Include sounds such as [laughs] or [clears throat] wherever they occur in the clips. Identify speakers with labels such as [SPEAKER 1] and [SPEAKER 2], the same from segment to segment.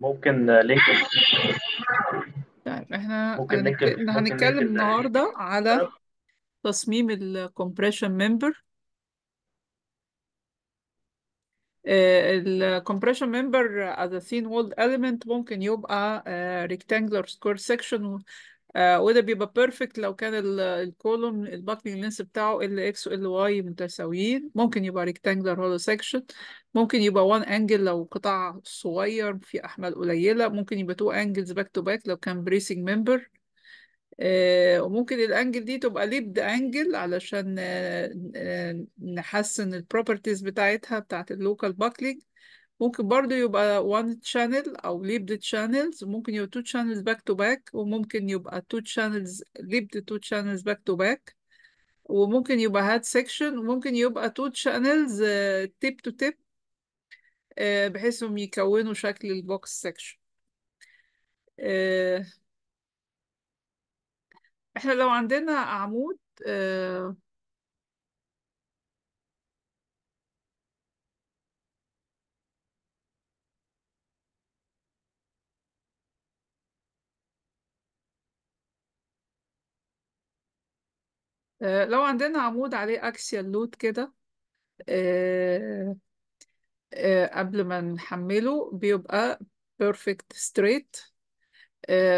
[SPEAKER 1] ممكن لينك يعني احنا ممكن هنك... نكتب ممكن هنتكلم النهارده على تصميم الكومبريشن ممبر الكومبريشن ممبر از a thin walled element ممكن يبقى ريكتانجلر سكوير سكشن آه، وده بيبقى بيرفكت لو كان الكولوم الباكنج لينس بتاعه ال x و ال y متساويين ممكن يبقى ريكتانجلر هولو سيكشن ممكن يبقى وان انجل لو قطاع صغير في احمال قليله ممكن يبقى تو انجلز باك تو باك لو كان بريسنج ممبر آه، وممكن الانجل دي تبقى ليبد انجل علشان آه، نحسن البروبرتيز بتاعتها بتاعت اللوكال باكلينج ممكن برضو يبقى one channel أو lead channels ممكن يبقى two channels back to back وممكن يبقى two channels lead two channels back to back وممكن يبقى head section وممكن يبقى two channels tip to tip بحيث هم يكونوا شكل البوكس section احنا لو عندنا عمود آه، لو عندنا عمود عليه اكسيال لود كده آه، آه، قبل ما نحمله بيبقى بيرفكت ستريت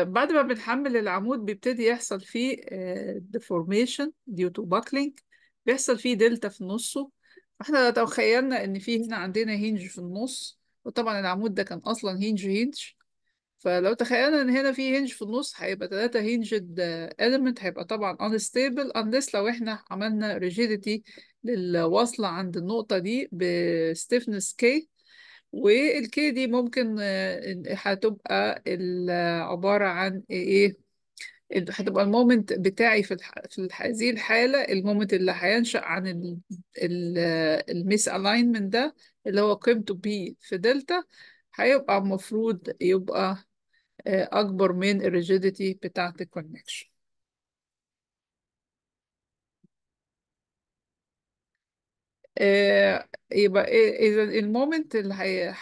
[SPEAKER 1] بعد ما بنحمل العمود بيبتدي يحصل فيه ديفورميشن ديو تو باكلينج بيحصل فيه دلتا في نصه فاحنا لو تخيلنا ان في هنا عندنا هينج في النص وطبعا العمود ده كان اصلا هينج هينج فلو تخيلنا ان هنا في هنج في النص هيبقى ثلاثة هنجد element هيبقى طبعا unstable unless لو احنا عملنا rigidity للوصلة عند النقطة دي ب stiffness K والكي دي ممكن آه، هتبقى آه، عبارة عن ايه, إيه، هتبقى المومنت بتاعي في الح... في هذه الحالة المومنت اللي هينشأ عن ال... ال... الميس آه، الاينمنت ده اللي هو قيمته بي في دلتا هيبقى المفروض يبقى اكبر من الريجيديتي بتاعه الكونكشن آه، يبقى إيه، اذا المومنت اللي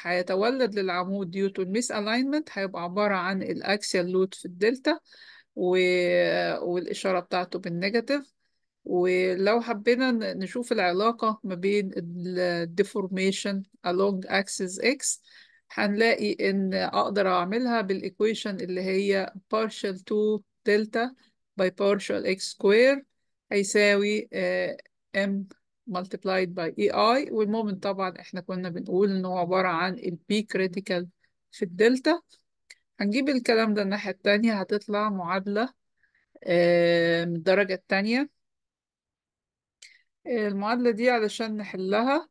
[SPEAKER 1] هيتولد للعمود due to الميس الاينمنت هيبقى عباره عن الاكسيال لود في الدلتا والاشاره بتاعته بالنيجاتيف ولو حبينا نشوف العلاقه ما بين الديفورميشن along axis x هنلاقي ان اقدر اعملها بالايكويشن اللي هي partial 2 دلتا by partial x square هيساوي آه، m multiplied by ei والمومنت طبعا احنا كنا بنقول ان هو عبارة عن البي critical في الدلتا هنجيب الكلام ده الناحية التانية هتطلع معادلة آه، من الدرجة التانية آه، المعادلة دي علشان نحلها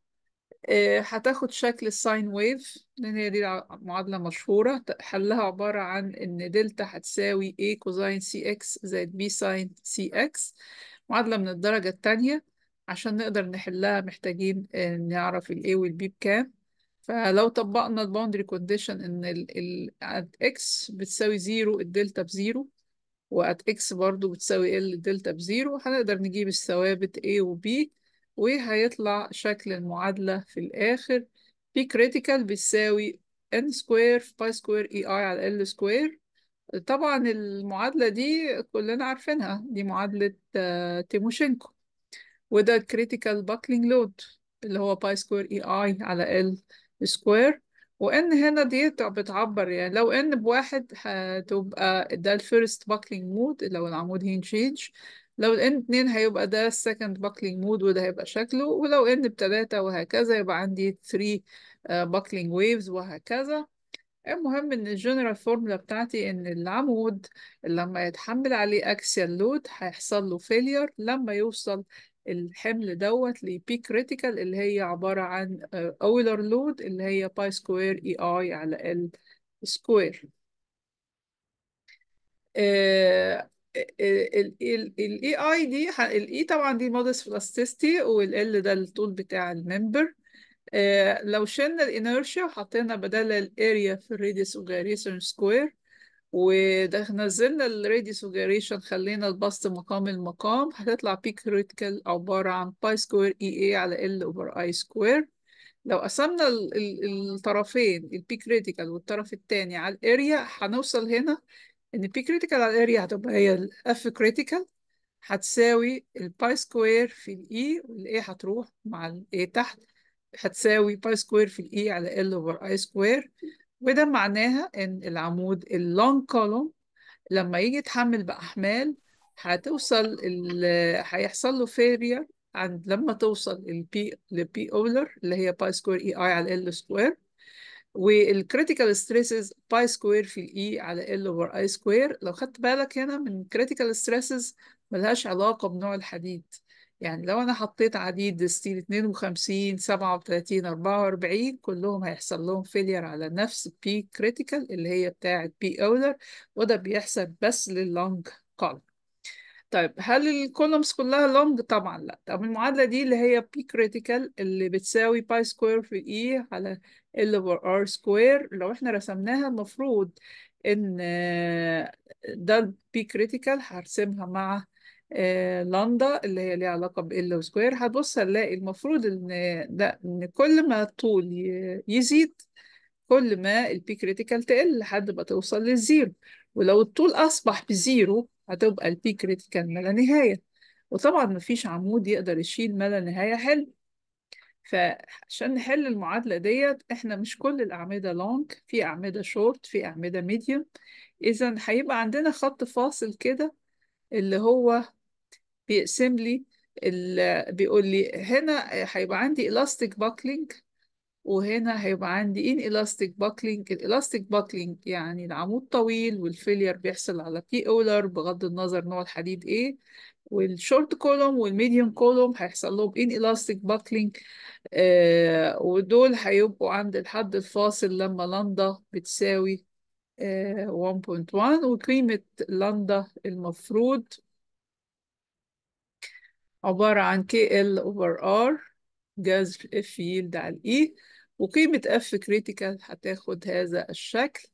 [SPEAKER 1] آه، هتاخد شكل الساين ويف لان هي دي معادله مشهوره حلها عباره عن ان دلتا هتساوي a كوزاين سي اكس زائد b ساين سي اكس معادله من الدرجه الثانيه عشان نقدر نحلها محتاجين آه، نعرف ال a وال b بكام فلو طبقنا الباوندري كونديشن ان ال x بتساوي زيرو الدلتا بزيرو وات x برضو بتساوي ال دلتا بزيرو هنقدر نجيب الثوابت a و b وهيطلع شكل المعادلة في الآخر P critical بتساوي N square في pi square EI على L square طبعا المعادلة دي كلنا عارفينها دي معادلة آه، تيموشينكو وده critical buckling load اللي هو pi square EI على ال square وان هنا دي بتعبر يعني لو ان بواحد هتبقى ده الفيرست باكلينج مود لو العمود هينشيج لو ال n اتنين هيبقى ده السكند buckling مود وده هيبقى شكله ولو n بتلاتة وهكذا يبقى عندي 3 آه، buckling waves وهكذا المهم ان الجنرال فورمولا بتاعتي ان العمود لما يتحمل عليه اكسيال لود هيحصل له فيلير لما يوصل الحمل دوت لبي كريتيكال اللي هي عبارة عن اولر آه، لود اللي هي باي سكوير اي اي على ال آه، سكوير الاي اي دي الاي e طبعا دي مودس بلاستيستي والال ده الطول بتاع الممبر آه لو شلنا الانيرشيا وحطينا بدل الاريا في الريديس وجاريشن سكوير نزلنا الريديس وجاريشن خلينا البسط مقام المقام هتطلع بي كريتيكال عباره عن باي سكوير اي اي على ال اوفر اي سكوير لو قسمنا الطرفين البي كريتيكال والطرف الثاني على الاريا هنوصل هنا ان بي كريتيكال على الاريا هتبقى هي الاف كريتيكال هتساوي الباي سكوير في الاي e والاي هتروح مع الاي تحت هتساوي باي سكوير في الاي e على ال اوفر اي سكوير وده معناها ان العمود اللونج كولوم لما يجي يتحمل باحمال هتوصل هيحصل له فيرير عند لما توصل البي لبي اولر اللي هي باي سكوير اي اي على ال سكوير والكريتيكال ستريسز باي سكوير في الاي e على ال اوفر اي سكوير لو خدت بالك هنا من كريتيكال ستريسز ملهاش علاقه بنوع الحديد يعني لو انا حطيت عديد ستيل 52 37 44 كلهم هيحصل لهم فيلير على نفس بي كريتيكال اللي هي بتاعه بي اولر وده بيحصل بس لللونج كولم طيب هل الكولومز كلها لونج طبعا لا طب المعادله دي اللي هي بي كريتيكال اللي بتساوي باي سكوير في اي e على ال over r square لو احنا رسمناها المفروض ان آه، ده بي كريتيكال هرسمها مع لندا آه، اللي هي ليها علاقة ب ال سكوير هتبص هنلاقي المفروض ان ده ان كل ما الطول يزيد كل ما البي كريتيكال تقل لحد ما توصل للزيرو ولو الطول أصبح بزيرو هتبقى البي كريتيكال ما لا نهاية وطبعا مفيش عمود يقدر يشيل ما لا نهاية حلو فعشان نحل المعادلة ديت احنا مش كل الأعمدة لونج في أعمدة شورت في أعمدة ميديوم إذا هيبقى عندنا خط فاصل كده اللي هو بيقسم لي بيقول لي هنا هيبقى عندي elastic buckling وهنا هيبقى عندي ان elastic buckling الالاستيك buckling يعني العمود طويل والفيلير بيحصل على بي اولر بغض النظر نوع الحديد ايه والشورت كولوم والميديوم كولوم هيحصل لهم ان الاستيك باكلينج آه ودول هيبقوا عند الحد الفاصل لما لندا بتساوي آه 1.1 وقيمة لندا المفروض عبارة عن KL over R جذر F يلد على E وقيمة F critical هتاخد هذا الشكل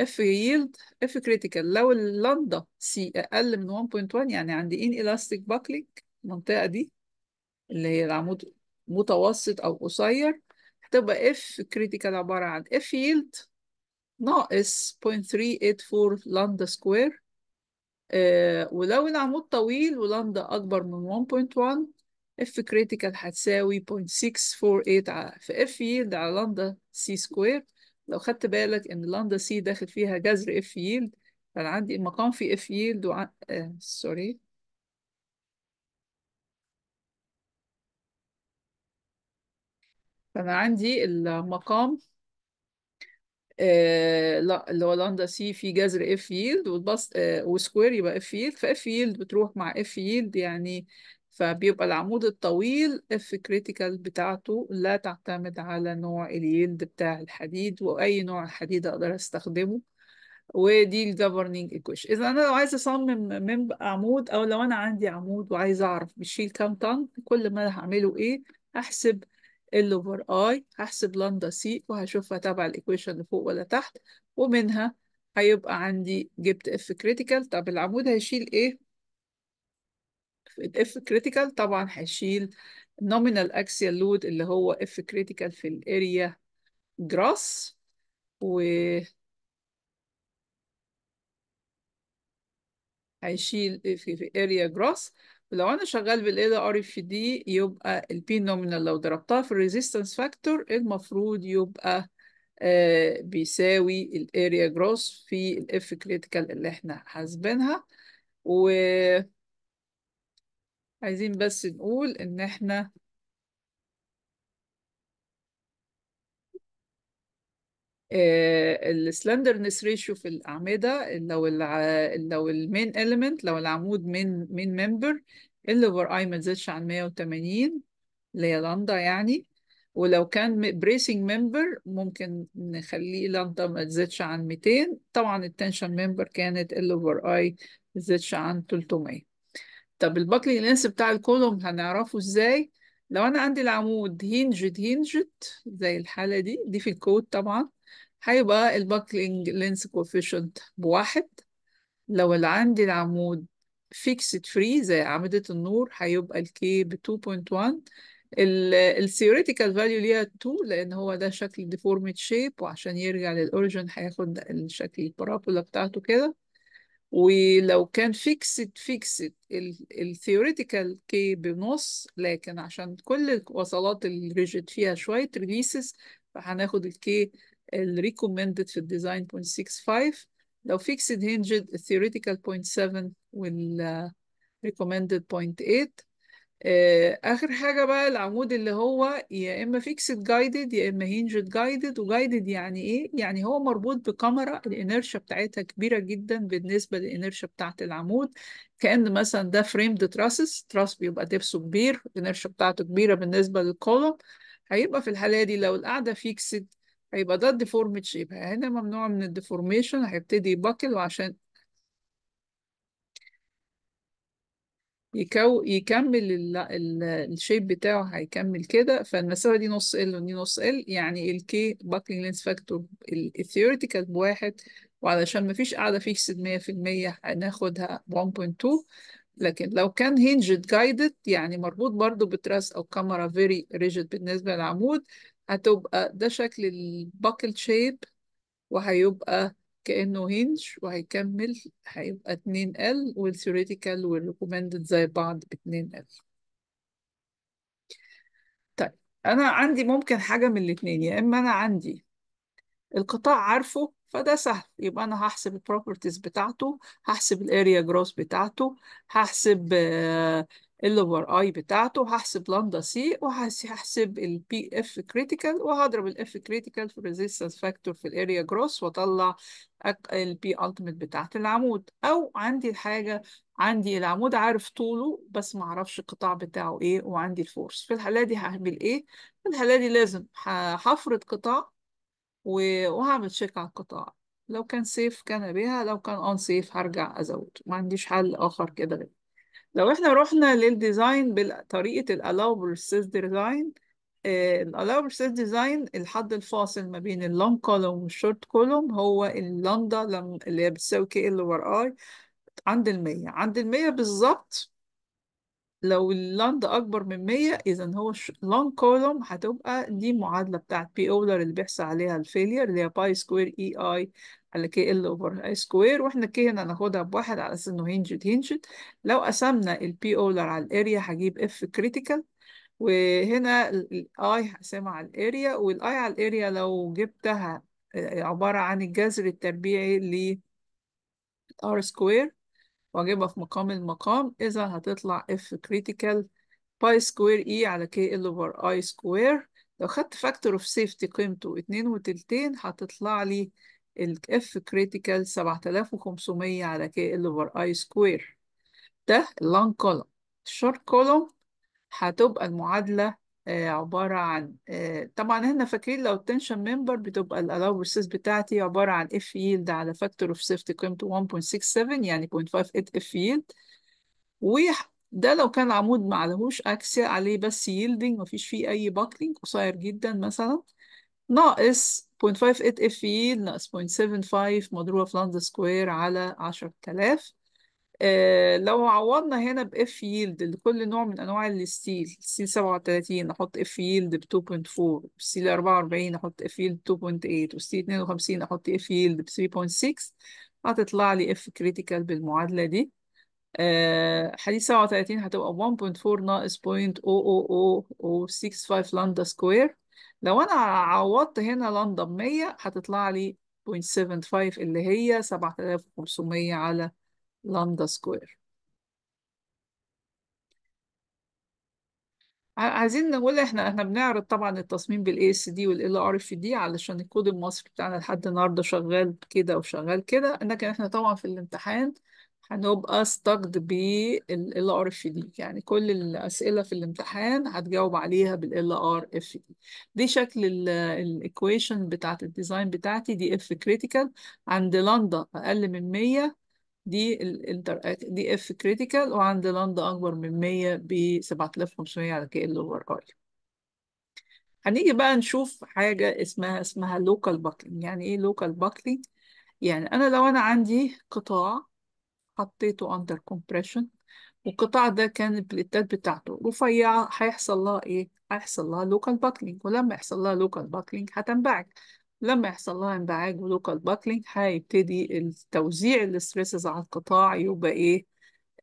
[SPEAKER 1] اف يلد اف كريتيكال لو اللندا سي اقل من 1.1 يعني عند ان الاستيك باكلينج المنطقه دي اللي هي العمود متوسط او قصير هتبقى اف كريتيكال عباره عن اف يلد ناقص 0.384 لندا سكوير آه ولو العمود طويل ولندا اكبر من 1.1 اف كريتيكال هتساوي 0.648 في اف يلد على لندا سي سكوير لو خدت بالك ان لاندا سي داخل فيها جذر اف ييلد فانا عندي المقام في اف ييلد وع... آه سوري فانا عندي المقام آه لا اللي هو لاندا سي في جذر اف ييلد آه، وسكوير يبقى اف ييلد فاف ييلد بتروح مع اف ييلد يعني فبيبقى العمود الطويل اف كريتيكال بتاعته لا تعتمد على نوع اليلد بتاع الحديد واي نوع حديد اقدر استخدمه ودي الجفرنينج equation اذا انا لو عايزه اصمم من عمود او لو انا عندي عمود وعايزه اعرف بيشيل كام طن كل ما انا هعمله ايه هحسب ال اوفر اي هحسب لندا سي وهشوفها تبع الايكويشن اللي فوق ولا تحت ومنها هيبقى عندي جبت اف كريتيكال طب العمود هيشيل ايه اف كريتيكال طبعا هشيل نومينال اكسيال لود اللي هو اف كريتيكال في الاريا جراس و هيشيل في اريا جراس ولو انا شغال بال ار اف دي يبقى البي نومينال لو ضربتها في الريزيستنس فاكتور المفروض يبقى آه بيساوي الاريا جروس في الاف كريتيكال اللي احنا حاسبينها و عايزين بس نقول ان احنا آه، السلندرنس ريشيو في الاعمده لو لو المين اليمنت لو العمود من مين ممبر اللي اوفر اي ما تزيدش عن 180 اللي هي لندا يعني ولو كان بريسنج ممبر ممكن نخليه لندا ما تزيدش عن 200 طبعا التنشن ممبر كانت ال اوفر اي ما تزيدش عن 300 طب البكلي لينس بتاع الكولوم هنعرفه ازاي لو انا عندي العمود هينجد هينجد زي الحاله دي دي في الكود طبعا هيبقى الباكلينج لينس كوفيشنت بواحد لو اللي عندي العمود فيكسد فري زي أعمدة النور هيبقى الكي ب 2.1 الثيوريتيكال فاليو ليها 2 لان هو ده شكل ديفورميت شيب وعشان يرجع للاوريجن هياخد الشكل البارابولا بتاعته كده ولو كان فيكسد فيكسد الثيوريتيكال كي بنص لكن عشان كل الوصلات الريجيد فيها شويه ريليسز فهناخد الكي الريكومندد في الديزاين 0.65 لو فيكسد هنجد الثيوريتيكال 0.7 والريكومندد آه، اخر حاجه بقى العمود اللي هو يا اما فيكسد جايدد يا اما هينجد جايدد وجايدد يعني ايه يعني هو مربوط بكاميرا الانيرشا بتاعتها كبيره جدا بالنسبه للانيرشا بتاعه العمود كان مثلا ده فريم تراسس تراس بيبقى دبسه كبير الانيرشا بتاعته كبيره بالنسبه للكولوم هيبقى في الحاله دي لو القاعده فيكسد هيبقى ده الديفورمد شيب هنا ممنوع من الديفورميشن هيبتدي يبكل وعشان يكو يكمل ال ال الشيب بتاعه هيكمل كده فالمسافه دي نص ال ودي نص ال يعني ال buckling length factor فاكتور الثيوريتيكال بواحد وعلشان ما فيش قاعده فيكسد 100% هناخدها 1.2 لكن لو كان hinged guided يعني مربوط برضو بتراس او كاميرا فيري rigid بالنسبه للعمود هتبقى ده شكل الباكل شيب وهيبقى كأنه هينج وهيكمل هيبقى 2L والثيوريتيكال والريكومندد زي بعض ب 2L طيب أنا عندي ممكن حاجة من الاتنين يا إما أنا عندي القطاع عارفه فده سهل يبقى أنا هحسب البروبرتيز بتاعته هحسب الاريا جروس بتاعته هحسب آه ال over اي بتاعته وهحسب لندا سي وهحسب البي اف كريتيكال وهضرب الاف كريتيكال في الريزيستنس فاكتور في الاريا جروس واطلع البي التيميت بتاعه العمود او عندي الحاجه عندي العمود عارف طوله بس ما اعرفش القطاع بتاعه ايه وعندي الفورس في الحاله دي هعمل ايه في الحاله دي لازم هفرض قطاع وهعمل شيك على القطاع لو كان سيف كان بيها لو كان ان سيف هرجع ازود ما عنديش حل اخر كده غير لو احنا رحنا للديزاين بطريقة الالاو versus design آه، الالاو versus design الحد الفاصل ما بين اللونج كولوم والشورت كولوم هو اللندا اللي هي بتساوي كي ال اوفر اي عند 100 عند ال 100 بالظبط لو اللندا أكبر من 100 إذا هو لونج كولوم هتبقى دي المعادلة بتاعت بي أولر اللي بيحصل عليها الفيلير اللي هي باي سكوير إي آي على كي ال اوفر اي سكوير واحنا كي هنا هناخدها بواحد على اساس انه هينجد هينجد لو قسمنا البي اولر على الاريا هجيب اف كريتيكال وهنا الاي هقسمها على الاريا والاي على الاريا لو جبتها آه، عبارة عن الجذر التربيعي ل r سكوير واجيبها في مقام المقام اذا هتطلع اف كريتيكال باي سكوير اي على كي ال اوفر اي سكوير لو خدت فاكتور اوف سيفتي قيمته اتنين وتلتين هتطلع لي الاف كريتيكال 7500 على كي ال اوفر اي سكوير ده اللونج كولوم الشورت كولوم هتبقى المعادلة آه، عبارة عن آه، طبعا هنا فاكرين لو التنشن ممبر بتبقى الالو بتاعتي عبارة عن اف ييلد على فاكتور اوف سيفتي قيمته 1.67 يعني 0.58 اف ييلد وده لو كان عمود معلهوش اكسيا عليه بس يلدنج مفيش فيه اي باكلينج قصير جدا مثلا ناقص 0.58 FE ناقص 0.75 مضروبة في لاند سكوير على 10000 آه لو عوضنا هنا ب F yield لكل نوع من أنواع الستيل ستيل 37 أحط F yield ب 2.4 ستيل 44 أحط yield ب 2.8 وستيل 52 أحط F yield ب 3.6 هتطلع لي F critical بالمعادلة دي آه حديد 37 هتبقى 1.4 ناقص 0.00065 لاندا سكوير لو انا عوضت هنا لندن 100 هتطلع لي 0.75 اللي هي 7500 على لندا سكوير عايزين نقول احنا احنا بنعرض طبعا التصميم بالاي اس دي والال ار اف دي علشان الكود المصري بتاعنا لحد النهارده شغال كده وشغال كده لكن احنا طبعا في الامتحان هنبقى استقد بال ار اف دي يعني كل الاسئله في الامتحان هتجاوب عليها بال ار اف دي دي شكل الايكويشن بتاعت الديزاين بتاعتي دي اف كريتيكال عند لندا اقل من 100 دي الانتر دي اف كريتيكال وعند لندا اكبر من 100 ب 7500 على كي ال اوفر اي هنيجي بقى نشوف حاجه اسمها اسمها لوكال باكلينج يعني ايه لوكال باكلينج يعني انا لو انا عندي قطاع حطيته under compression والقطاع ده كان البليتات بتاعته رفيعة هيحصل لها إيه؟ هيحصل لها local buckling ولما يحصل لها local buckling هتنبعج لما يحصل لها انبعاج ولوكال باكلينج هيبتدي التوزيع الاسترسز على القطاع يبقى إيه؟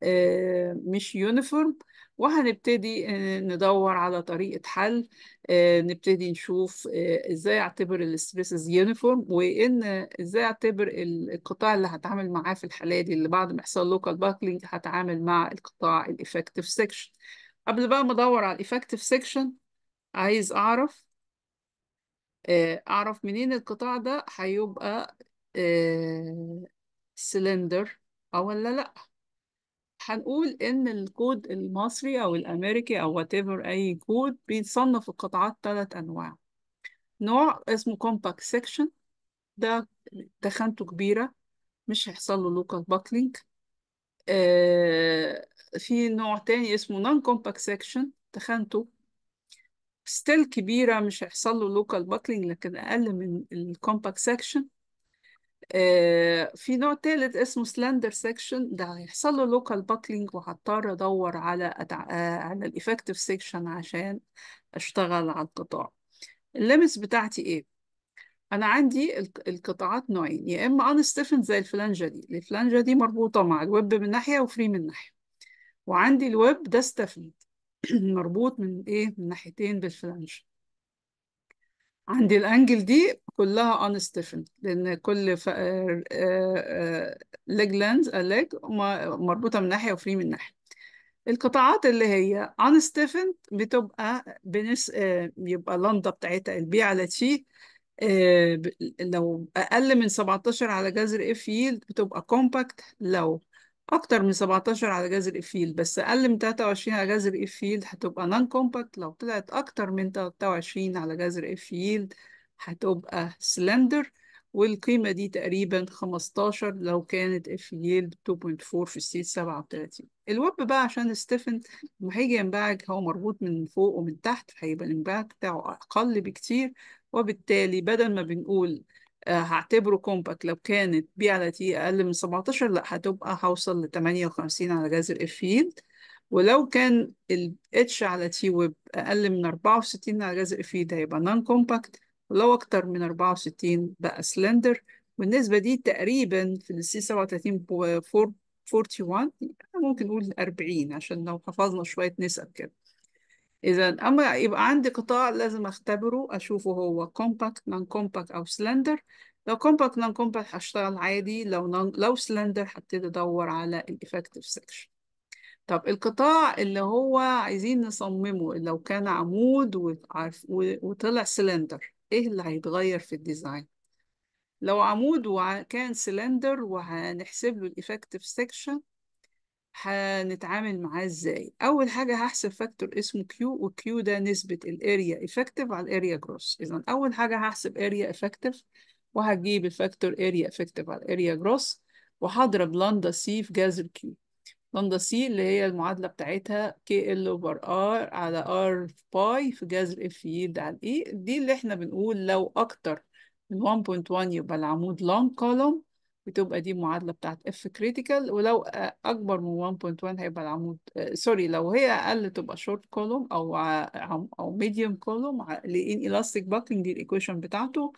[SPEAKER 1] آه مش يونيفورم وهنبتدي آه، ندور على طريقة حل آه، نبتدي نشوف آه، ازاي اعتبر Spaces يونيفورم وان ازاي اعتبر القطاع اللي هتعامل معاه في الحالة دي اللي بعد ما يحصل لوكال باكلينج هتعامل مع القطاع الافكتيف سيكشن قبل بقى ما ادور على الافكتيف سيكشن عايز اعرف اعرف منين القطاع ده هيبقى سلندر او ولا لا هنقول ان الكود المصري او الامريكي او وات ايفر اي كود بيتصنف القطعات ثلاث انواع نوع اسمه كومباكت سيكشن ده تخانته كبيره مش هيحصل له لوكال باكلينج آه في نوع تاني اسمه نون كومباكت سيكشن تخانته ستيل كبيره مش هيحصل له لوكال باكلينج لكن اقل من الكومباكت سيكشن آه، في نوع تالت اسمه سلندر سيكشن ده هيحصل له لوكال باكلينج وهضطر ادور على أدع... آه، على الافكتيف سيكشن عشان اشتغل على القطاع الليمتس بتاعتي ايه انا عندي القطاعات نوعين يا اما ان ستيفن زي الفلانجه دي الفلانجه دي مربوطه مع الويب من ناحيه وفري من ناحيه وعندي الويب ده ستيفن [clears throat] مربوط من ايه من ناحيتين بالفلانجه عندي الانجل دي كلها اون ستيفن لان كل ف... ليج لينز ليج مربوطه من ناحيه وفري من ناحيه القطاعات اللي هي اون ستيفن بتبقى بنس بيبقى آه، اللنده بتاعتها البي على تي آه، لو اقل من 17 على جذر اف يلد بتبقى كومباكت لو اكتر من 17 على جذر الإفيل بس اقل من 23 على جذر الإفيل هتبقى نون كومباكت لو طلعت اكتر من 23 على جذر إفيل هتبقى سلندر والقيمة دي تقريبا 15 لو كانت اف يلد 2.4 في السيت 37 الوب بقى عشان ستيفن لما هيجي ينبعج هو مربوط من فوق ومن تحت فهيبقى الانبعاج بتاعه أقل بكتير وبالتالي بدل ما بنقول آه، هعتبره كومباك لو كانت بي على تي اقل من 17 لا هتبقى هوصل ل 58 على الإف فيلد ولو كان الاتش H على تي ويب اقل من 64 على الإف فيلد هيبقى نون كومباكت ولو اكتر من 64 بقى سلندر والنسبه دي تقريبا في c 37 41 ممكن نقول 40 عشان لو حفظنا شويه نسب كده إذا أما يبقى عندي قطاع لازم أختبره أشوفه هو كومباكت non كومباكت أو سلندر لو كومباكت non كومباكت هشتغل عادي لو نون لو سلندر هبتدي أدور على الإفكتيف سكشن طب القطاع اللي هو عايزين نصممه لو كان عمود وعارف وطلع سلندر إيه اللي هيتغير في الديزاين لو عمود وكان سلندر وهنحسب له الإفكتيف سكشن هنتعامل معاه ازاي اول حاجه هحسب فاكتور اسمه كيو والكيو ده نسبه الاريا افكتيف على الاريا جروس اذا اول حاجه هحسب اريا افكتيف وهجيب الفاكتور اريا افكتيف على الاريا جروس وهضرب لندا سي في جذر كيو لندا سي اللي هي المعادله بتاعتها كي ال اوفر ار على ار باي في جذر اف يلد على الاي e. دي اللي احنا بنقول لو اكتر من 1.1 يبقى العمود لونج كولوم بتبقى دي المعادلة بتاعت F critical ولو أكبر من 1.1 هيبقى العمود سوري لو هي أقل تبقى short column أو أو medium column لإن elastic buckling دي الإيكويشن بتاعته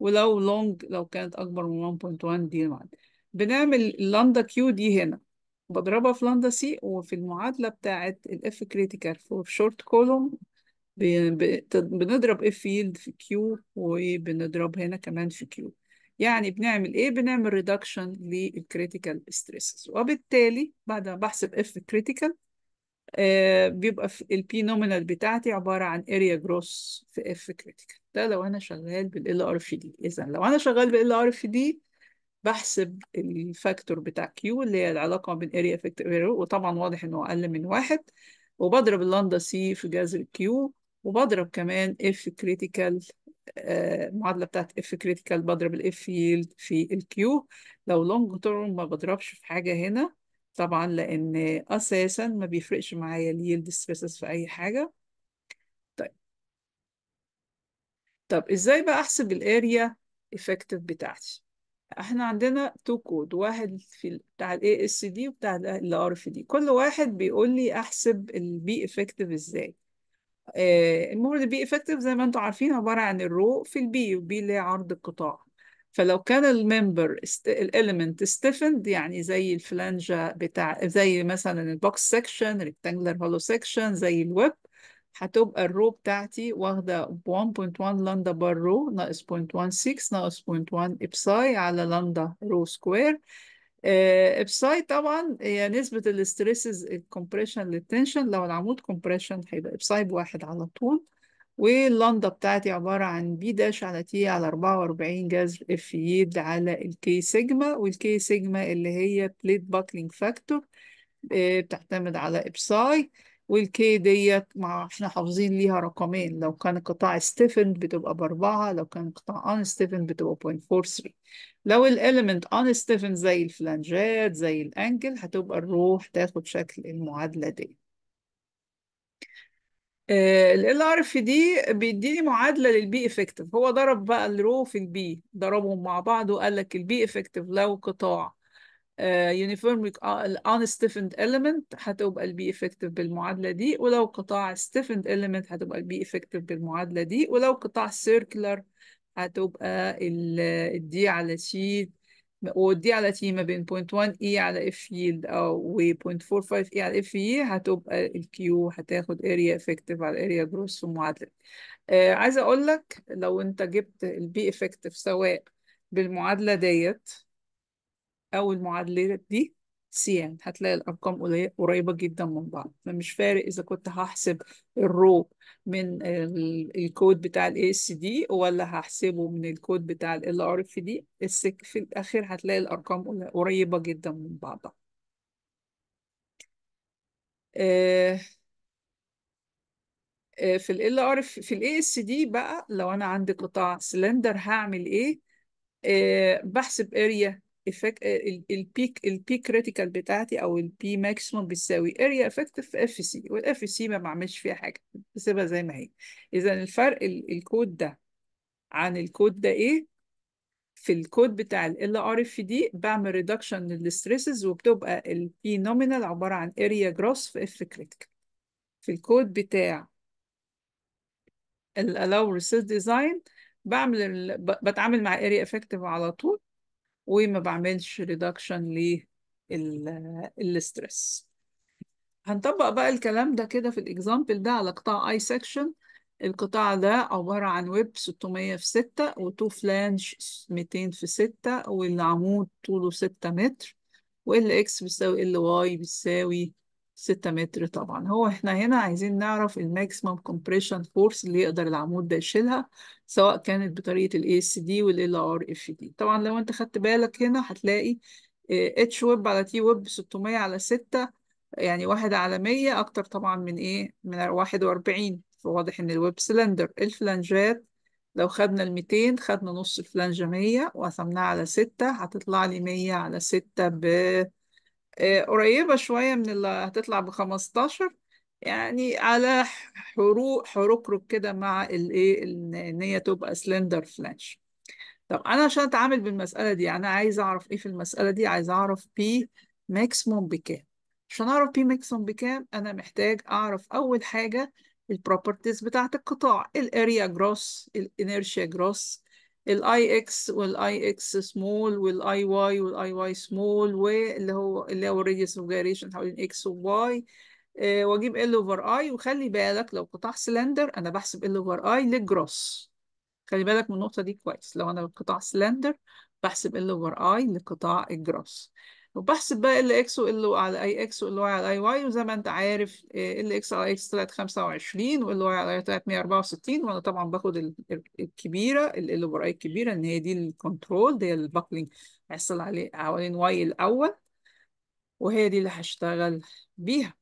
[SPEAKER 1] ولو long لو كانت أكبر من 1.1 دي المعادلة بنعمل لندا Q دي هنا بضربها في لندا C وفي المعادلة بتاعت F critical for short column بنضرب F yield في Q وبنضرب هنا كمان في Q يعني بنعمل ايه بنعمل ريدكشن للكريتيكال ستريسز وبالتالي بعد ما بحسب اف كريتيكال آه بيبقى البي نومينال بتاعتي عباره عن اريا جروس في اف كريتيكال ده لو انا شغال بالال ار في دي اذا لو انا شغال بالال ار في دي بحسب الفاكتور بتاع كيو اللي هي العلاقه بين اريا فاكتور وطبعا واضح انه اقل من واحد وبضرب اللاندا سي في جذر كيو وبضرب كمان اف كريتيكال المعادله بتاعت اف كريتيكال بضرب الاف يلد في الكيو لو لونج تيرم ما بضربش في حاجه هنا طبعا لان اساسا ما بيفرقش معايا اليلد ستريسز في اي حاجه طيب طب ازاي بقى احسب الاريا افكتيف بتاعتي احنا عندنا تو كود واحد في بتاع الاي اس دي وبتاع الار اف دي كل واحد بيقول لي احسب البي افكتيف ازاي المورد بي افكتيف زي ما انتم عارفين عباره عن الرو في البي وبي اللي عرض القطاع فلو كان الممبر الاليمنت ستيفند يعني زي الفلانجة بتاع زي مثلا البوكس سكشن ريكتانجلر هولو سكشن زي الويب هتبقى الرو بتاعتي واخدة 1.1 لندا بار رو ناقص 0.16 ناقص 0.1 ابساي على لندا رو سكوير آه، ابساي طبعا هي نسبة الاستريسز الكومبريشن للتنشن لو العمود كومبريشن هيبقى ابساي بواحد على طول واللندا بتاعتي عبارة عن بي داش على تي على 44 جذر اف يد على الكي سيجما والكي سيجما اللي هي بليت باكلينج فاكتور بتعتمد على ابساي والكي ديت مع احنا حافظين ليها رقمين لو كان قطاع ستيفن بتبقى بأربعة لو كان قطاع أن ستيفن بتبقى 0.43 لو الإليمنت أن ستيفن زي الفلانجات زي الأنجل هتبقى الروح تاخد شكل المعادلة دي آه، ال ار اف دي بيديني معادله للبي افكتيف هو ضرب بقى الرو في البي ضربهم مع بعض وقال لك البي افكتيف لو قطاع يونيفورميك الان ستيفند element هتبقى البي افكتيف بالمعادله دي ولو قطاع ستيفند element هتبقى البي افكتيف بالمعادله دي ولو قطاع circular هتبقى الدي على سي والدي على تي ما بين 0.1 اي e على اف يلد او 0.45 اي e على اف يي e هتبقى الكيو هتاخد اريا افكتيف على اريا جروس في المعادله آه عايزه اقول لك لو انت جبت البي افكتيف سواء بالمعادله ديت أو المعادلات دي سيان هتلاقي الأرقام قريبة جدا من بعض فمش فارق إذا كنت هحسب الرو من الكود بتاع الـ ASD ولا هحسبه من الكود بتاع الـ LRFD اف دي في الأخير هتلاقي الأرقام قريبة جدا من بعضها آه،, آه في الـ LRF في الـ ASD بقى لو انا عندي قطاع سلندر هعمل ايه آه بحسب اريا effect البيك البي كريتيكال بتاعتي او البي ماكسيموم بتساوي اريا effective في اف سي والاف سي ما بعملش فيها حاجه بسيبها زي ما هي اذا الفرق الكود ده عن الكود ده ايه في الكود بتاع ال ار اف دي بعمل ريدكشن للستريسز وبتبقى البي نومينال عباره عن اريا جروس في اف كريتيكال في الكود بتاع allow resist ديزاين بعمل بتعامل مع اريا effective على طول وما بعملش ريدكشن للستريس هنطبق بقى الكلام ده كده في الاكزامبل ده على قطاع اي سكشن القطاع ده عبارة عن ويب 600 في 6 وتو فلانش 200 في 6 والعمود طوله 6 متر والإكس بيساوي ال واي بيساوي 6 متر طبعا هو احنا هنا عايزين نعرف الماكسيمم كومبريشن فورس اللي يقدر العمود ده يشيلها سواء كانت بطريقه الاي اس دي والال ار اف دي طبعا لو انت خدت بالك هنا هتلاقي اتش آه، ويب على تي ويب 600 على 6 يعني واحد على 100 اكتر طبعا من ايه من 41 فواضح ان الويب سلندر الفلانجات لو خدنا ال 200 خدنا نص الفلانجة 100 وقسمناها على 6 هتطلع لي 100 على 6 ب آه، قريبة شوية من اللي هتطلع ب 15 يعني على حروق حركرك كده مع الايه ان هي تبقى سلندر فلاش طب انا عشان اتعامل بالمسألة دي يعني انا عايز اعرف ايه في المسألة دي عايز اعرف بي ماكسيموم بكام عشان اعرف بي ماكسيموم بكام انا محتاج اعرف اول حاجة البروبرتيز بتاعت القطاع الاريا جروس الانيرشيا جروس الاي اكس والاي اكس سمول والاي واي والاي واي سمول واللي هو اللي هو الريديوس اوف جايريشن حوالين اكس وواي أه واجيب ال اوفر اي وخلي بالك لو قطاع سلندر انا بحسب ال اوفر اي للجروس خلي بالك من النقطه دي كويس لو انا قطاع سلندر بحسب ال اوفر اي لقطاع الجروس وبحسب بقى ال اكس وال y على اي اكس وال واي على اي واي وزي ما انت عارف آه، ال اكس على اكس طلعت 25 وال واي على اي طلعت 164 وانا طبعا باخد الكبيره ال over i الكبيره ان هي دي الكنترول دي الباكلينج هيحصل عليه حوالين واي الاول وهي دي اللي هشتغل بيها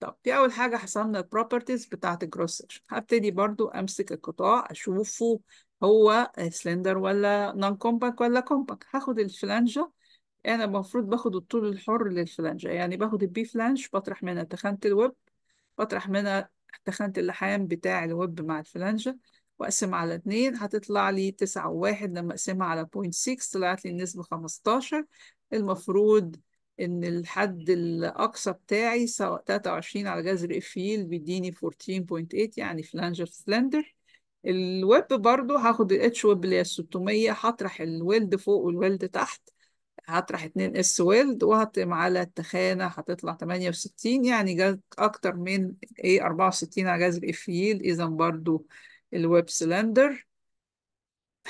[SPEAKER 1] طب دي اول حاجه حسبنا البروبرتيز بتاعه الجروس سكشن هبتدي برضو امسك القطاع اشوفه هو سلندر ولا نون كومباكت ولا كومباكت هاخد الفلانجه انا المفروض باخد الطول الحر للفلانجة يعني باخد البي فلانج بطرح منها تخانة الويب بطرح منها تخانة اللحام بتاع الويب مع الفلانجة واقسم على اتنين هتطلع لي تسعة وواحد لما اقسمها على بوينت 6 طلعت لي النسبة 15 المفروض ان الحد الاقصى بتاعي سواء 23 على جذر افيل بيديني 14.8 يعني فلانجر سلندر الويب برضو هاخد الاتش ويب اللي هي 600 هطرح الويلد فوق والويلد تحت هطرح 2 اس ويلد وهطم على التخانة هتطلع 68 يعني جذر أكتر من إيه 64 على جذر اف يلد إذا برضو الويب سلندر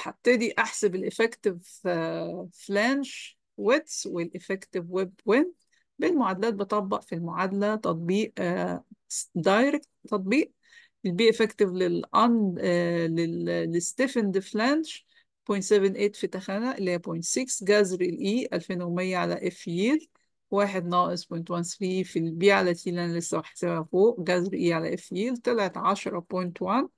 [SPEAKER 1] هبتدي أحسب الإفكتيف فلانش ويتس والإفكتيف ويب وين بالمعادلات بطبق في المعادلة تطبيق دايركت آه، تطبيق البي إفكتيف للأن للستيفند فلانش 0.78 في تخانة اللي هي 0.6 جذر E 2100 على إف يير واحد ناقص 0.13 في البي على تي اللي أنا لسه بحسبها فوق جذر E على إف يير طلعت 10.1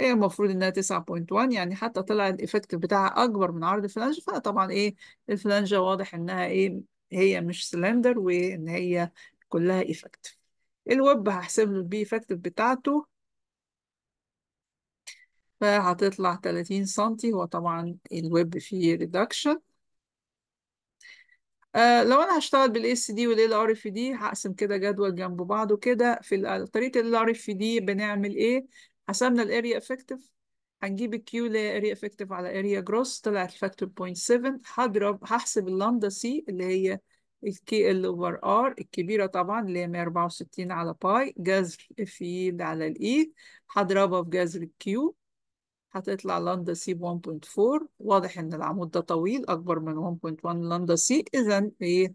[SPEAKER 1] هي المفروض انها 9.1 يعني حتى طلع الايفكت بتاعها اكبر من عرض الفلانجة فطبعا ايه الفلانجه واضح انها ايه هي مش سلندر وان هي كلها ايفكت الويب هحسب له البي ايفكت بتاعته فهتطلع 30 سنتي هو طبعا الويب فيه ريدكشن آه لو انا هشتغل بالاس دي والال ار اف دي هقسم كده جدول جنب بعضه كده في آه، طريقه ال ار اف دي بنعمل ايه حسبنا الاريا افكتيف هنجيب الكيو اللي هي اريا افكتيف على اريا جروس طلعت فاكتور 0.7 هضرب هحسب اللامدا سي اللي هي الكي ال اوفر ار الكبيره طبعا اللي هي 164 على باي جذر في على الاي e. هضربها في جذر الكيو هتطلع لندا سي ب 1.4 واضح ان العمود ده طويل اكبر من 1.1 لندا سي اذا ايه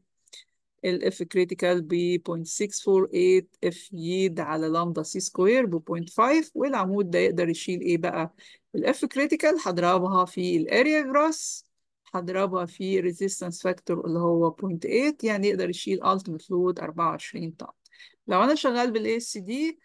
[SPEAKER 1] الاف كريتيكال ب 0.648 اف يد على لندا سي سكوير ب 0.5 والعمود ده يقدر يشيل ايه بقى الاف كريتيكال هضربها في الاريا جراس هضربها في ريزيستنس فاكتور اللي هو 0.8 يعني يقدر يشيل التيميت لود 24 طن لو انا شغال بالاي اس دي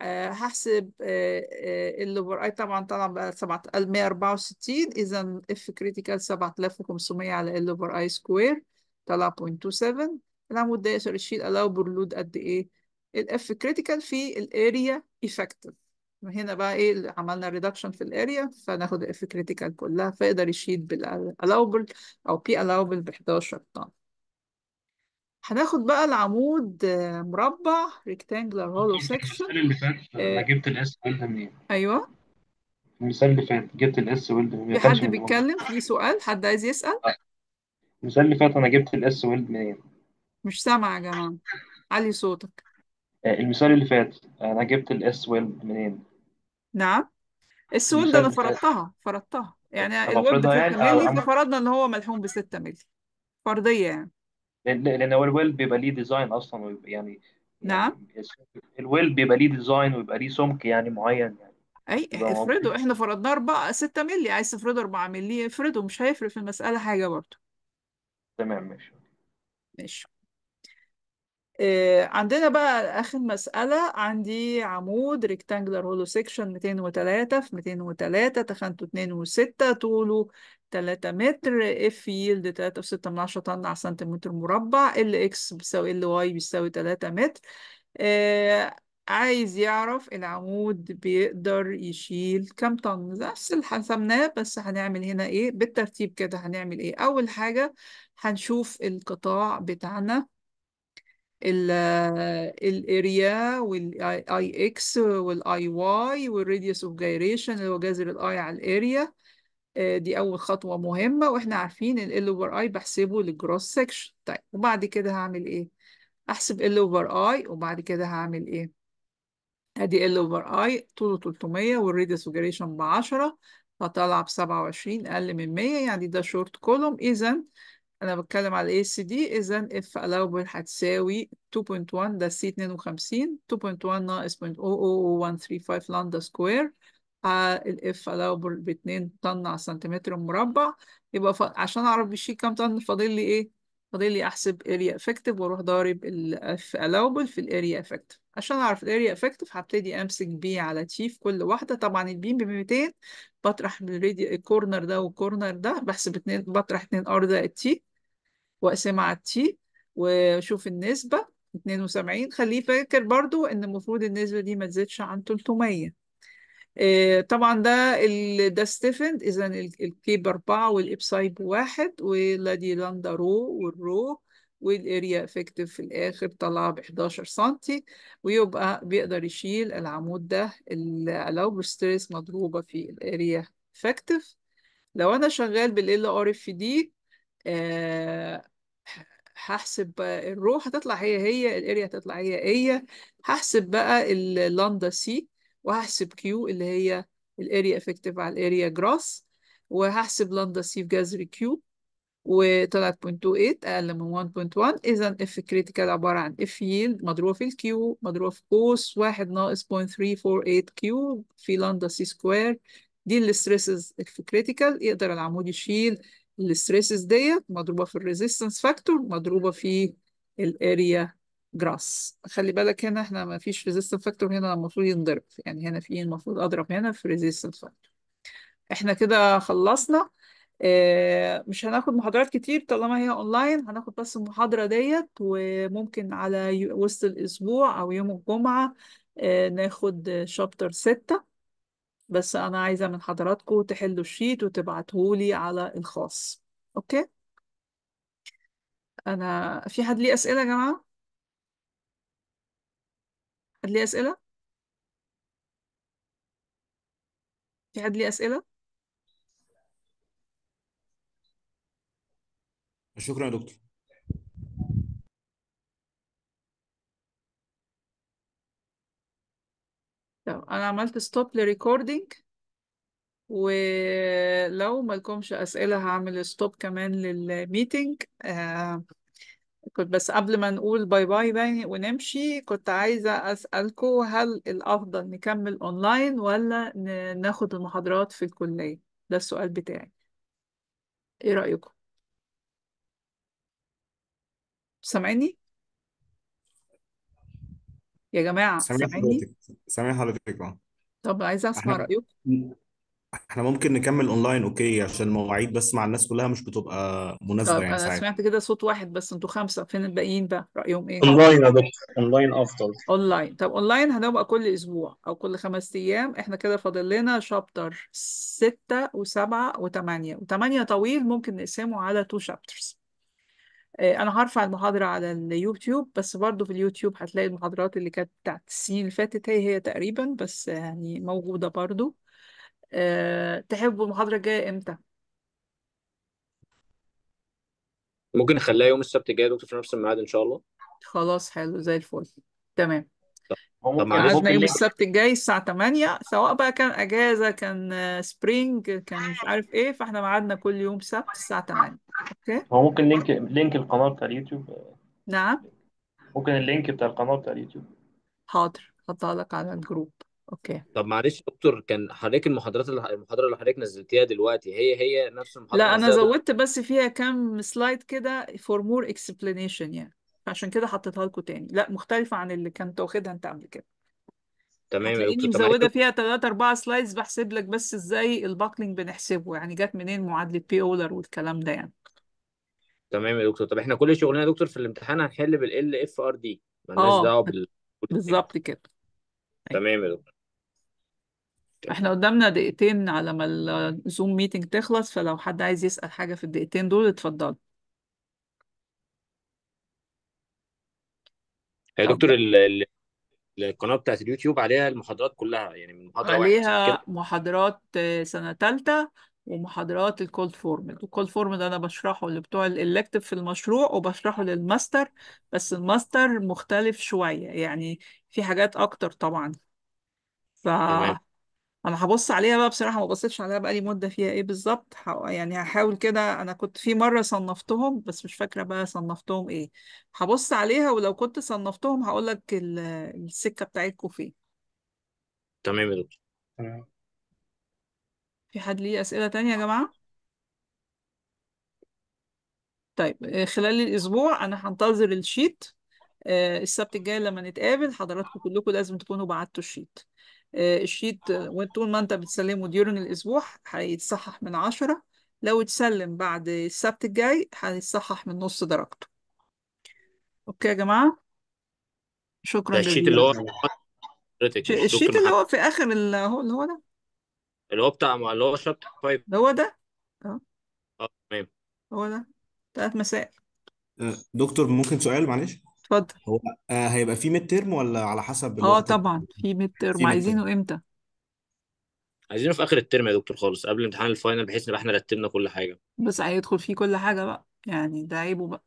[SPEAKER 1] آه، هحسب آه، آه، ال اوفر اي طبعا طلع بقى 7164 اذا اف كريتيكال 7500 على ال اوفر اي سكوير طلع 0.27 العمود ده يقدر يشيل الاوبر برلود قد ايه الاف كريتيكال في الاريا افكتيف هنا بقى ايه عملنا ريدكشن في الاريا فناخد الاف كريتيكال كلها فيقدر يشيل بالالاوبل او بي الاوبل ب 11 طن هناخد بقى العمود آه، مربع rectangular hollow section المثال اللي فات انا آه. جبت الاس والده منين؟ ايوه المثال اللي فات جبت الاس والده منين؟ ما في حد بيتكلم في سؤال حد عايز يسأل آه. المثال اللي فات انا جبت الاس والده منين؟ مش سامع يا جماعة علي صوتك المثال اللي فات انا جبت الاس والده منين؟ نعم السؤال ده انا فرضتها فرضتها يعني الولد افرضها 3 يعني ان هو ملحوم ب 6 مللي فرضية يعني لان هو الويل بيبقى ليه ديزاين اصلا ويبقى يعني نعم يعني الويل بيبقى ليه ديزاين ويبقى ليه سمك يعني معين يعني اي يبقى افرضوا احنا فرضناه 4 6 مللي عايز تفرضه 4 مللي افرضه مش هيفرق في المسألة حاجة برضه تمام ماشي ماشي إيه عندنا بقى آخر مسألة عندي عمود ريكتانجلر هولو سيكشن 203 في 203 تخانته 2 و6 طوله 3 متر اف يلد 3 في 6 من 10 طن على سنتيمتر مربع ال اكس بيساوي ال واي بيساوي 3 متر إيه عايز يعرف العمود بيقدر يشيل كام طن نفس اللي حسبناه بس هنعمل هنا ايه بالترتيب كده هنعمل ايه اول حاجة هنشوف القطاع بتاعنا الاريا والاي اكس والاي واي والراديوس اوف جايريشن اللي هو جذر الاي على الاريا آه، دي اول خطوه مهمه واحنا عارفين ال اوفر اي بحسبه للجروس سكشن طيب وبعد كده هعمل ايه احسب ال اوفر اي وبعد كده هعمل ايه ادي ال اوفر اي طوله 300 والراديوس اوف جايريشن ب 10 فطالعه ب 27 اقل من 100 يعني ده شورت كولوم اذا انا بتكلم على الاي سي دي اذا اف allowable هتساوي 2.1 ده سي 52 2.1 ناقص 0.00135 لندا سكوير الاف allowable ب 2 طن على سنتيمتر مربع يبقى ف... عشان اعرف بيشيل كام طن فاضل لي ايه فاضل لي احسب area effective واروح ضارب الاف allowable في الاريا effective عشان اعرف الاريا effective هبتدي امسك بي على تي في كل واحده طبعا البيم ب 200 بطرح الكورنر ده والكورنر ده بحسب اتنين بطرح اتنين ار ده التي واقسمها على التي وشوف النسبة 72 خليه فاكر برضو ان المفروض النسبة دي ما تزيدش عن 300 آه، طبعا ده ده ستيفن اذا الكي باربعة ب 1 والادي لاندا رو والرو والاريا افكتيف في الاخر طلع ب 11 سم ويبقى بيقدر يشيل العمود ده لو بستريس مضروبه في الاريا افكتيف لو انا شغال بالال ار اف دي آه هحسب الرو هتطلع هي هي الاريا هتطلع هي هي هحسب بقى اللاندا سي وهحسب كيو اللي هي الاريا افكتيف على الاريا جراس وهحسب لاندا سي في جذر كيو وطلعت 0.28 اقل من 1.1 اذا اف كريتيكال عباره عن اف ييلد مضروبه في الكيو مضروبه في قوس 1 ناقص 0.348 كيو في لاندا سي سكوير دي الستريسز اف كريتيكال يقدر العمود يشيل الستريسز ديت مضروبه في الريزيستنس فاكتور مضروبه في الاريا جراس خلي بالك هنا احنا ما فيش ريزيستنس فاكتور هنا المفروض ينضرب يعني هنا في إيه؟ المفروض اضرب هنا في ريزيستنس فاكتور احنا كده خلصنا اه مش هناخد محاضرات كتير طالما هي اونلاين هناخد بس المحاضره ديت وممكن على وسط الاسبوع او يوم الجمعه اه ناخد شابتر 6 بس أنا عايزة من حضراتكم تحلوا الشيت وتبعتهولي على الخاص أوكي أنا في حد ليه أسئلة يا جماعة؟ حد ليه أسئلة؟ في حد ليه أسئلة؟ شكرا يا دكتور طب انا عملت ستوب لريكوردينج ولو ما لكمش اسئله هعمل ستوب كمان للميتنج آه كنت بس قبل ما نقول باي باي باي ونمشي كنت عايزه اسالكم هل الافضل نكمل اونلاين ولا ناخد المحاضرات في الكليه ده السؤال بتاعي ايه رايكم سامعيني يا جماعة سامعني سامعني حضرتك سامع حضرتك اه طب عايزة أسمع احنا رأيك احنا ممكن نكمل اونلاين اوكي عشان المواعيد بس مع الناس كلها مش بتبقى مناسبة طب يعني أنا ساعات سمعت كده صوت واحد بس أنتوا خمسة فين الباقيين بقى رأيهم إيه؟ اونلاين يا دكتور اونلاين افضل أونلاين طب أونلاين هنبقى كل أسبوع أو كل خمس أيام إحنا كده فاضل لنا شابتر ستة وسبعة وثمانية وثمانية طويل ممكن نقسمه على تو شابترز آه، انا هرفع المحاضرة على اليوتيوب بس برضو في اليوتيوب هتلاقي المحاضرات اللي كانت بتاعت السنين اللي فاتت هي هي تقريبا بس يعني موجودة برضو آه، تحبوا المحاضرة الجاية امتى؟ ممكن نخليها يوم السبت الجاي يا دكتور في نفس الميعاد ان شاء الله خلاص حلو زي الفل تمام هو طب ممكن معلش ممكن ميعادنا يوم ليه السبت الجاي الساعة 8 سواء بقى كان أجازة كان سبرينج كان مش عارف إيه فإحنا ميعادنا كل يوم سبت الساعة 8 أوكي هو ممكن لينك لينك القناة بتاع اليوتيوب نعم ممكن اللينك بتاع القناة بتاع اليوتيوب حاضر حطها لك على الجروب أوكي طب معلش يا دكتور كان حضرتك المحاضرات اللي المحاضرة اللي حضرتك نزلتيها دلوقتي هي هي نفس المحاضرة لا أنا زودت بس فيها كام سلايد كده for more explanation يعني فعشان كده حطيتها لكم تاني لا مختلفة عن اللي كنت واخدها انت قبل كده تمام يا هتلاقيني دكتور طب مزودة فيها تلاتة أربعة سلايدز بحسب لك بس ازاي الباكلينج بنحسبه يعني جت منين معادلة بي أولر والكلام ده يعني تمام يا دكتور طب احنا كل شغلنا يا دكتور في الامتحان هنحل بال ال اف ار دي مالناش آه. دعوه بال [laughs] بالظبط كده أيوة. تمام يا دكتور [laughs] احنا قدامنا دقيقتين على ما الزوم ميتنج تخلص فلو حد عايز يسأل حاجة في الدقيقتين دول اتفضلوا يا دكتور ال... ال... القناه بتاعت اليوتيوب عليها المحاضرات كلها يعني من محاضره واحده عليها كده محاضرات آه، سنه ثالثه ومحاضرات الكولد فورمل الكولد ده انا بشرحه لبتوع الالكتيف في المشروع وبشرحه للماستر بس الماستر مختلف شويه يعني في حاجات اكتر طبعا ف تمام انا هبص عليها بقى بصراحه ما بصيتش عليها بقى لي مده فيها ايه بالظبط يعني هحاول كده انا كنت في مره صنفتهم بس مش فاكره بقى صنفتهم ايه هبص عليها ولو كنت صنفتهم هقول لك السكه بتاعتكم فين تمام يا دكتور تمام في حد ليه اسئله تانية يا جماعه طيب آه، خلال الاسبوع انا هنتظر الشيت آه، السبت الجاي لما نتقابل حضراتكم كلكم لازم تكونوا بعتوا الشيت آه، الشيت آه، طول ما انت بتسلمه ديورنج الاسبوع هيتصحح من عشرة لو اتسلم بعد السبت الجاي هيتصحح من نص درجته اوكي يا جماعه شكرا ده الشيت اللي هو الشيت اللي هو في اخر اللي هو اللي هو ده اللي هو بتاع اللي هو شابتر 5 هو ده اه اه تمام هو ده ثلاث مسائل آه، دكتور ممكن سؤال معلش اتفضل هو آه، هيبقى في ميد ترم ولا على حسب اه الوقت طبعا في ميد في ترم ميد ترم عايزينه امتى عايزينه في اخر الترم يا دكتور خالص قبل امتحان الفاينل بحيث نبقى احنا رتبنا كل حاجه بس هيدخل فيه كل حاجة بقى يعني ده عيبه بقى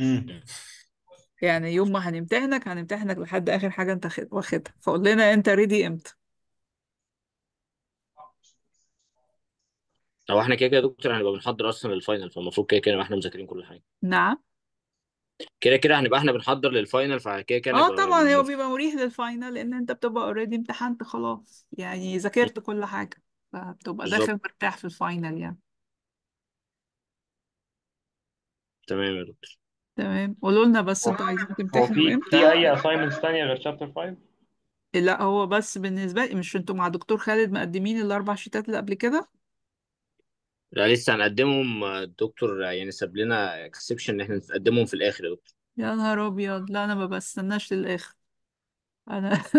[SPEAKER 1] امم يعني يوم ما هنمتحنك هنمتحنك لحد آخر حاجة انت واخدها فقول لنا انت ريدي امتى او احنا كده كده يا دكتور هنبقى بنحضر اصلا للفاينل فالمفروض كده كده احنا مذاكرين كل حاجه نعم كده كده هنبقى احنا بنحضر للفاينل فكده كده اه هنبقى طبعا هو بيبقى مريح للفاينل لان انت بتبقى اوريدي امتحنت خلاص يعني ذاكرت كل حاجة فبتبقى داخل بالظبط مرتاح في الفاينل يعني تمام يا دكتور تمام قولوا لنا بس انتوا عايزين هو تمتحنوا في امتى في اي assignments تانية غير شابتر 5 لا هو بس بالنسبة لي مش انتوا مع دكتور خالد مقدمين الاربع شيتات اللي قبل كده لا لسه هنقدمهم الدكتور يعني ساب لنا اكسبشن ان احنا نقدمهم في الاخر يا دكتور يا نهار ابيض لا انا ما بستناش للاخر انا [laughs]